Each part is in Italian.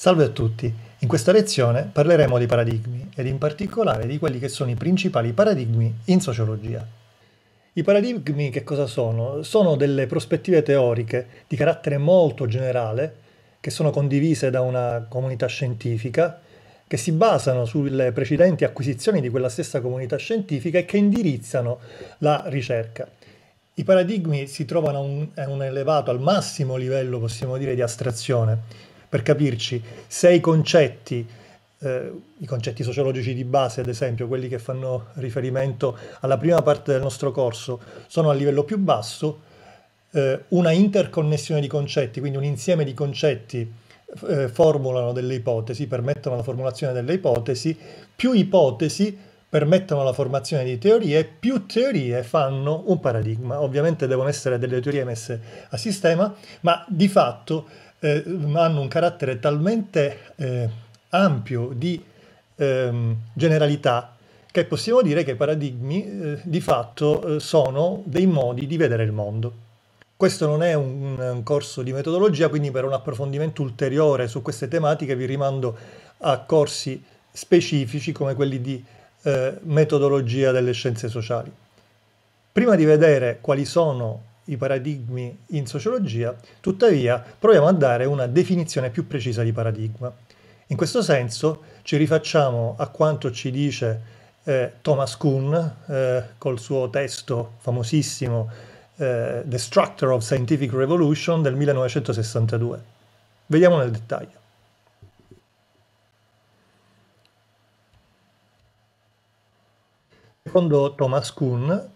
Salve a tutti! In questa lezione parleremo di paradigmi ed in particolare di quelli che sono i principali paradigmi in sociologia. I paradigmi che cosa sono? Sono delle prospettive teoriche di carattere molto generale che sono condivise da una comunità scientifica che si basano sulle precedenti acquisizioni di quella stessa comunità scientifica e che indirizzano la ricerca. I paradigmi si trovano a un, a un elevato, al massimo livello, possiamo dire, di astrazione per capirci, se i concetti, eh, i concetti sociologici di base, ad esempio, quelli che fanno riferimento alla prima parte del nostro corso, sono a livello più basso, eh, una interconnessione di concetti, quindi un insieme di concetti eh, formulano delle ipotesi, permettono la formulazione delle ipotesi, più ipotesi permettono la formazione di teorie, più teorie fanno un paradigma. Ovviamente devono essere delle teorie messe a sistema, ma di fatto eh, hanno un carattere talmente eh, ampio di ehm, generalità che possiamo dire che i paradigmi eh, di fatto eh, sono dei modi di vedere il mondo. Questo non è un, un, corso di metodologia, quindi per un approfondimento ulteriore su queste tematiche vi rimando a corsi specifici come quelli di eh, metodologia delle scienze sociali. Prima di vedere quali sono i paradigmi in sociologia, tuttavia proviamo a dare una definizione più precisa di paradigma. In questo senso ci rifacciamo a quanto ci dice eh, Thomas Kuhn eh, col suo testo famosissimo eh, The Structure of Scientific Revolution del 1962. Vediamo nel dettaglio. Secondo Thomas Kuhn,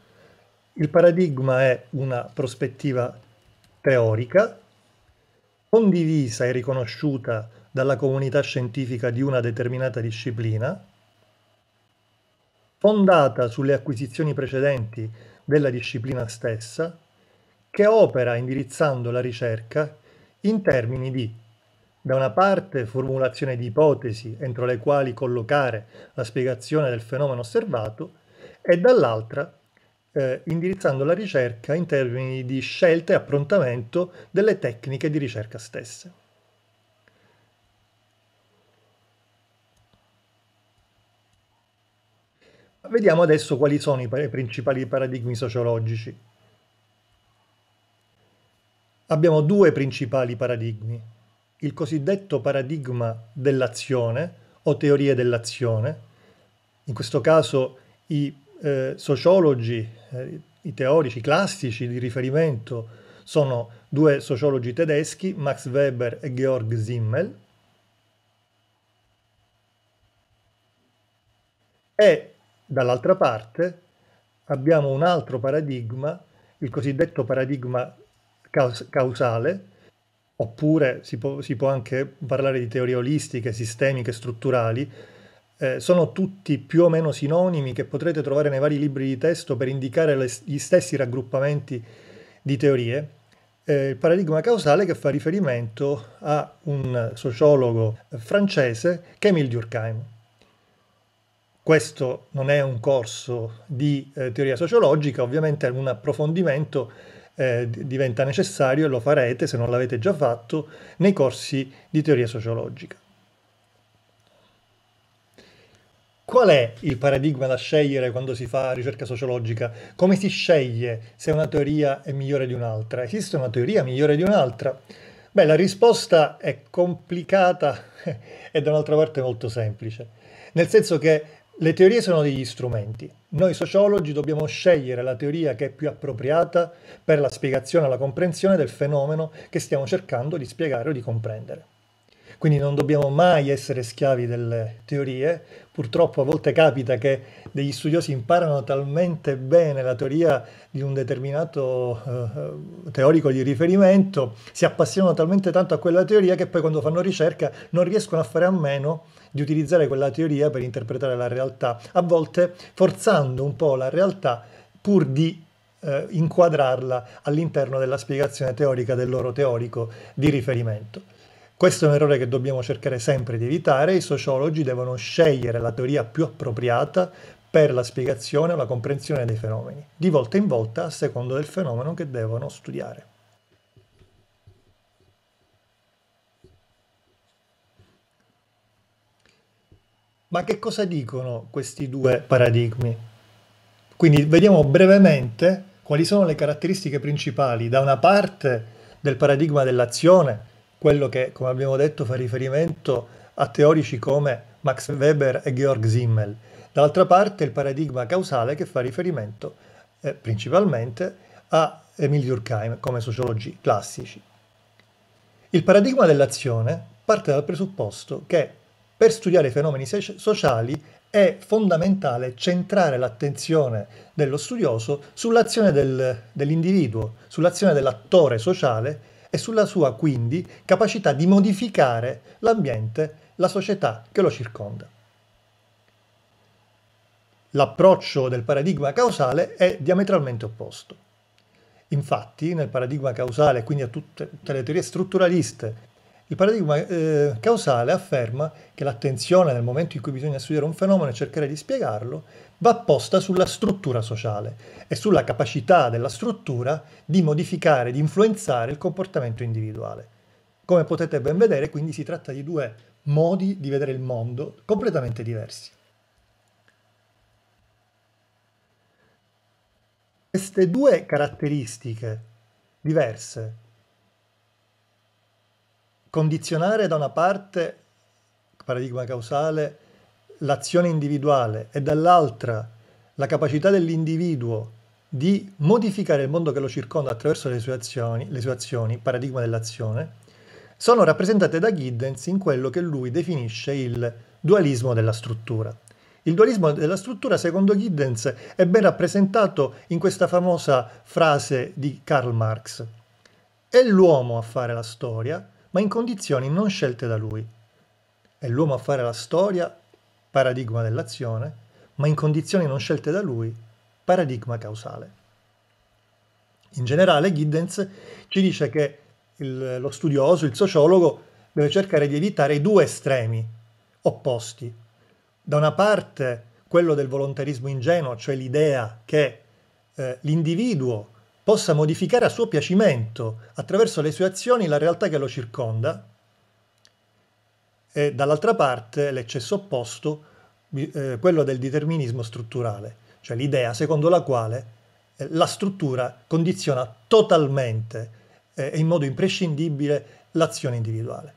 il paradigma è una prospettiva teorica condivisa e riconosciuta dalla comunità scientifica di una determinata disciplina, fondata sulle acquisizioni precedenti della disciplina stessa, che opera indirizzando la ricerca in termini di, da una parte, formulazione di ipotesi entro le quali collocare la spiegazione del fenomeno osservato e dall'altra, eh, indirizzando la ricerca in termini di scelta e approntamento delle tecniche di ricerca stesse. Vediamo adesso quali sono i principali paradigmi sociologici. Abbiamo due principali paradigmi, il cosiddetto paradigma dell'azione o teorie dell'azione, in questo caso i eh, sociologi, eh, i teorici classici di riferimento sono due sociologi tedeschi, Max Weber e Georg Simmel, e dall'altra parte abbiamo un altro paradigma, il cosiddetto paradigma caus causale, oppure si può, si può anche parlare di teorie olistiche, sistemiche, strutturali, eh, sono tutti più o meno sinonimi che potrete trovare nei vari libri di testo per indicare le, gli stessi raggruppamenti di teorie. Eh, il paradigma causale che fa riferimento a un sociologo francese Camille Durkheim. Questo non è un corso di eh, teoria sociologica, ovviamente un approfondimento eh, diventa necessario e lo farete se non l'avete già fatto nei corsi di teoria sociologica. Qual è il paradigma da scegliere quando si fa ricerca sociologica? Come si sceglie se una teoria è migliore di un'altra? Esiste una teoria migliore di un'altra? Beh, la risposta è complicata e da un'altra parte molto semplice, nel senso che le teorie sono degli strumenti. Noi sociologi dobbiamo scegliere la teoria che è più appropriata per la spiegazione e la comprensione del fenomeno che stiamo cercando di spiegare o di comprendere. Quindi non dobbiamo mai essere schiavi delle teorie. Purtroppo a volte capita che degli studiosi imparano talmente bene la teoria di un determinato eh, teorico di riferimento, si appassionano talmente tanto a quella teoria che poi quando fanno ricerca non riescono a fare a meno di utilizzare quella teoria per interpretare la realtà, a volte forzando un po' la realtà pur di eh, inquadrarla all'interno della spiegazione teorica del loro teorico di riferimento. Questo è un errore che dobbiamo cercare sempre di evitare, i sociologi devono scegliere la teoria più appropriata per la spiegazione o la comprensione dei fenomeni, di volta in volta a secondo del fenomeno che devono studiare. Ma che cosa dicono questi due paradigmi? Quindi vediamo brevemente quali sono le caratteristiche principali da una parte del paradigma dell'azione quello che, come abbiamo detto, fa riferimento a teorici come Max Weber e Georg Simmel. D'altra parte il paradigma causale che fa riferimento eh, principalmente a Emil Durkheim come sociologi classici. Il paradigma dell'azione parte dal presupposto che per studiare i fenomeni sociali è fondamentale centrare l'attenzione dello studioso sull'azione del, dell'individuo, sull'azione dell'attore sociale e sulla sua quindi capacità di modificare l'ambiente, la società che lo circonda. L'approccio del paradigma causale è diametralmente opposto. Infatti, nel paradigma causale, quindi a tutte, tutte le teorie strutturaliste il paradigma eh, causale afferma che l'attenzione nel momento in cui bisogna studiare un fenomeno e cercare di spiegarlo va posta sulla struttura sociale e sulla capacità della struttura di modificare, di influenzare il comportamento individuale. Come potete ben vedere, quindi si tratta di due modi di vedere il mondo completamente diversi. Queste due caratteristiche diverse condizionare da una parte, paradigma causale, l'azione individuale e dall'altra la capacità dell'individuo di modificare il mondo che lo circonda attraverso le sue azioni, le sue azioni paradigma dell'azione, sono rappresentate da Giddens in quello che lui definisce il dualismo della struttura. Il dualismo della struttura, secondo Giddens, è ben rappresentato in questa famosa frase di Karl Marx. È l'uomo a fare la storia, ma in condizioni non scelte da lui. È l'uomo a fare la storia, paradigma dell'azione, ma in condizioni non scelte da lui, paradigma causale. In generale Giddens ci dice che il, lo studioso, il sociologo, deve cercare di evitare i due estremi opposti. Da una parte quello del volontarismo ingenuo, cioè l'idea che eh, l'individuo possa modificare a suo piacimento, attraverso le sue azioni, la realtà che lo circonda, e dall'altra parte l'eccesso opposto, eh, quello del determinismo strutturale, cioè l'idea secondo la quale eh, la struttura condiziona totalmente eh, e eh, in modo imprescindibile l'azione individuale.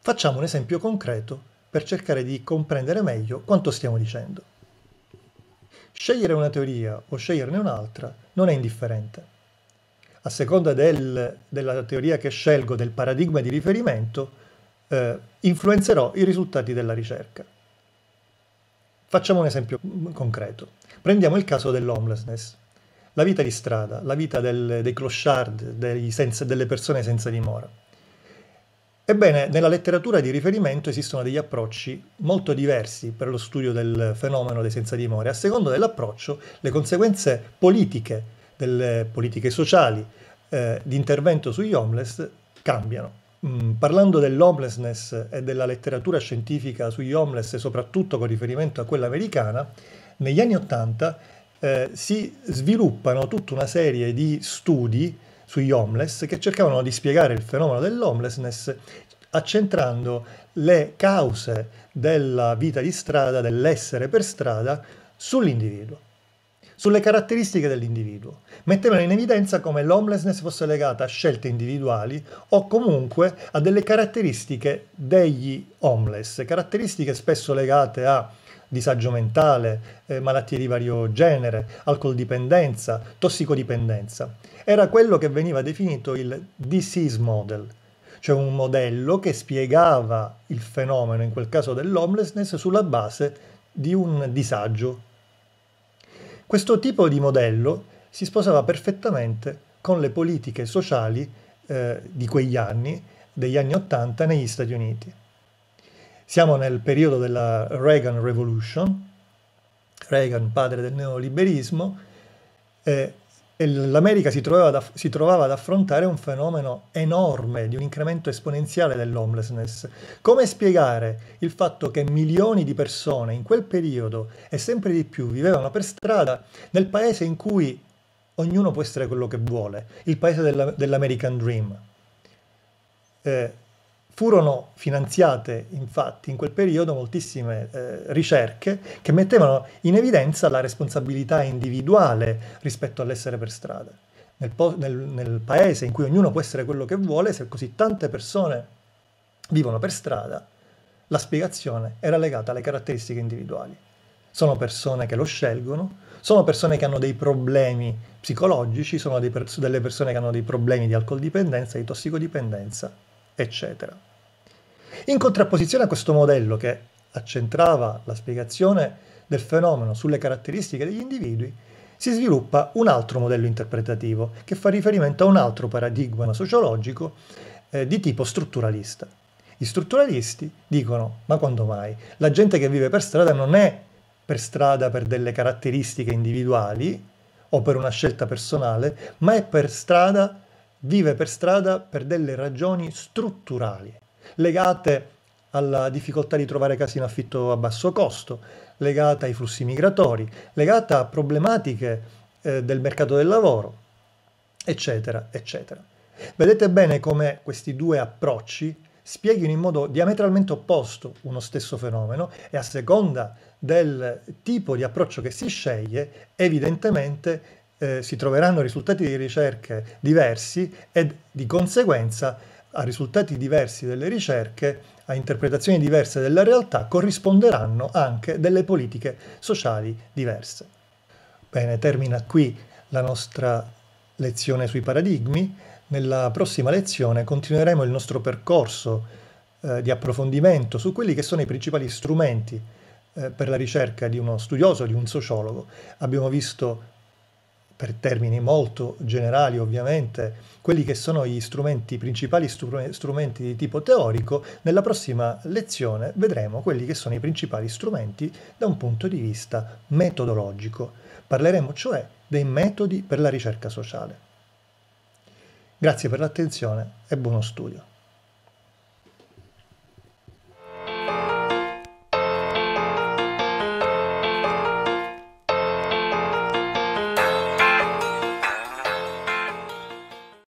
Facciamo un esempio concreto per cercare di comprendere meglio quanto stiamo dicendo. Scegliere una teoria o sceglierne un'altra non è indifferente. A seconda del, della teoria che scelgo, del paradigma di riferimento, eh, influenzerò i risultati della ricerca. Facciamo un esempio concreto. Prendiamo il caso dell'homelessness. La vita di strada, la vita del, dei clochard, dei senza, delle persone senza dimora. Ebbene, nella letteratura di riferimento esistono degli approcci molto diversi per lo studio del fenomeno dei senza dimore. A seconda dell'approccio, le conseguenze politiche, delle politiche sociali, eh, di intervento sugli homeless cambiano. Mm, parlando dell'homelessness e della letteratura scientifica sugli homeless, soprattutto con riferimento a quella americana, negli anni Ottanta eh, si sviluppano tutta una serie di studi sugli homeless che cercavano di spiegare il fenomeno dell'homelessness accentrando le cause della vita di strada, dell'essere per strada, sull'individuo, sulle caratteristiche dell'individuo. Mettevano in evidenza come l'homelessness fosse legata a scelte individuali o comunque a delle caratteristiche degli homeless, caratteristiche spesso legate a disagio mentale, eh, malattie di vario genere, alcol dipendenza, tossicodipendenza. Era quello che veniva definito il disease model, cioè un modello che spiegava il fenomeno, in quel caso dell'homelessness, sulla base di un disagio. Questo tipo di modello si sposava perfettamente con le politiche sociali eh, di quegli anni, degli anni Ottanta, negli Stati Uniti. Siamo nel periodo della Reagan Revolution, Reagan padre del neoliberismo, eh, e l'America si, si, trovava ad affrontare un fenomeno enorme di un incremento esponenziale dell'homelessness. Come spiegare il fatto che milioni di persone in quel periodo e sempre di più vivevano per strada nel paese in cui ognuno può essere quello che vuole, il paese dell'American Dream? Eh, Furono finanziate infatti in quel periodo moltissime eh, ricerche che mettevano in evidenza la responsabilità individuale rispetto all'essere per strada. Nel, nel, nel paese in cui ognuno può essere quello che vuole, se così tante persone vivono per strada, la spiegazione era legata alle caratteristiche individuali. Sono persone che lo scelgono, sono persone che hanno dei problemi psicologici, sono dei, delle persone che hanno dei problemi di alcol dipendenza, di tossicodipendenza eccetera. In contrapposizione a questo modello che accentrava la spiegazione del fenomeno sulle caratteristiche degli individui, si sviluppa un altro modello interpretativo che fa riferimento a un altro paradigma sociologico eh, di tipo strutturalista. Gli strutturalisti dicono, ma quando mai? La gente che vive per strada non è per strada per delle caratteristiche individuali o per una scelta personale, ma è per strada per vive per strada per delle ragioni strutturali, legate alla difficoltà di trovare case in affitto a basso costo, legate ai flussi migratori, legate a problematiche eh, del mercato del lavoro, eccetera, eccetera. Vedete bene come questi due approcci spieghino in modo diametralmente opposto uno stesso fenomeno e a seconda del tipo di approccio che si sceglie, evidentemente eh, si troveranno risultati di ricerche diversi e di conseguenza a risultati diversi delle ricerche, a interpretazioni diverse della realtà, corrisponderanno anche delle politiche sociali diverse. Bene, termina qui la nostra lezione sui paradigmi. Nella prossima lezione continueremo il nostro percorso eh, di approfondimento su quelli che sono i principali strumenti eh, per la ricerca di uno studioso, di un sociologo. Abbiamo visto per termini molto generali ovviamente, quelli che sono gli strumenti principali strumenti di tipo teorico, nella prossima lezione vedremo quelli che sono i principali strumenti da un punto di vista metodologico. Parleremo cioè dei metodi per la ricerca sociale. Grazie per l'attenzione e buono studio.